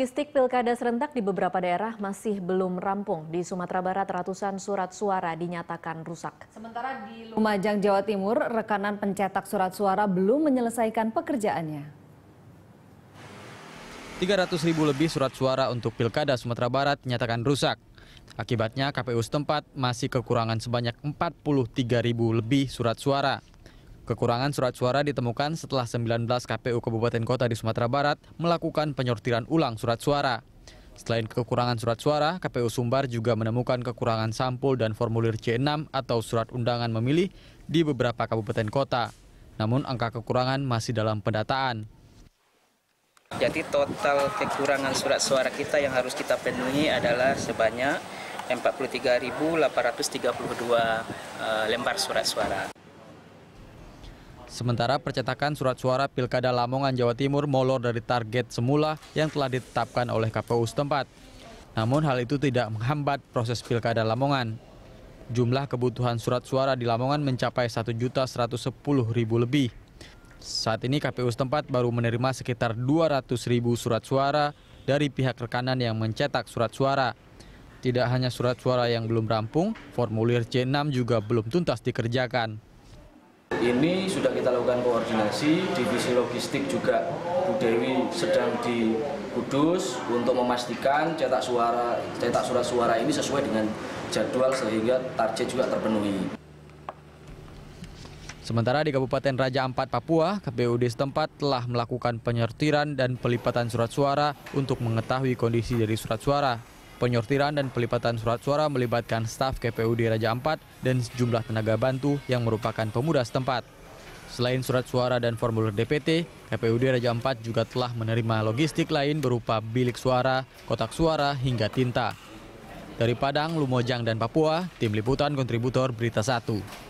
Logistik pilkada serentak di beberapa daerah masih belum rampung. Di Sumatera Barat ratusan surat suara dinyatakan rusak. Sementara di Lumajang, Jawa Timur, rekanan pencetak surat suara belum menyelesaikan pekerjaannya. 300 ribu lebih surat suara untuk pilkada Sumatera Barat dinyatakan rusak. Akibatnya KPU setempat masih kekurangan sebanyak 43 ribu lebih surat suara. Kekurangan surat suara ditemukan setelah 19 KPU Kabupaten Kota di Sumatera Barat melakukan penyortiran ulang surat suara. Selain kekurangan surat suara, KPU Sumbar juga menemukan kekurangan sampul dan formulir C6 atau surat undangan memilih di beberapa kabupaten kota. Namun angka kekurangan masih dalam pendataan. Jadi total kekurangan surat suara kita yang harus kita penuhi adalah sebanyak 43.832 eh, lembar surat suara. Sementara percetakan surat suara Pilkada Lamongan Jawa Timur molor dari target semula yang telah ditetapkan oleh KPU setempat. Namun hal itu tidak menghambat proses Pilkada Lamongan. Jumlah kebutuhan surat suara di Lamongan mencapai 1.110.000 lebih. Saat ini KPU setempat baru menerima sekitar 200.000 surat suara dari pihak rekanan yang mencetak surat suara. Tidak hanya surat suara yang belum rampung, formulir C6 juga belum tuntas dikerjakan. Ini sudah kita lakukan koordinasi, divisi logistik juga Bu Dewi sedang di Kudus untuk memastikan cetak suara cetak surat suara ini sesuai dengan jadwal sehingga target juga terpenuhi. Sementara di Kabupaten Raja Ampat, Papua, KPUD setempat telah melakukan penyortiran dan pelipatan surat suara untuk mengetahui kondisi dari surat suara. Penyortiran dan pelipatan surat suara melibatkan staf KPUD Raja Ampat dan sejumlah tenaga bantu yang merupakan pemuda setempat. Selain surat suara dan formulir DPT, KPUD Raja Ampat juga telah menerima logistik lain berupa bilik suara, kotak suara, hingga tinta. Dari Padang, Lumojang dan Papua, Tim Liputan Kontributor Berita 1.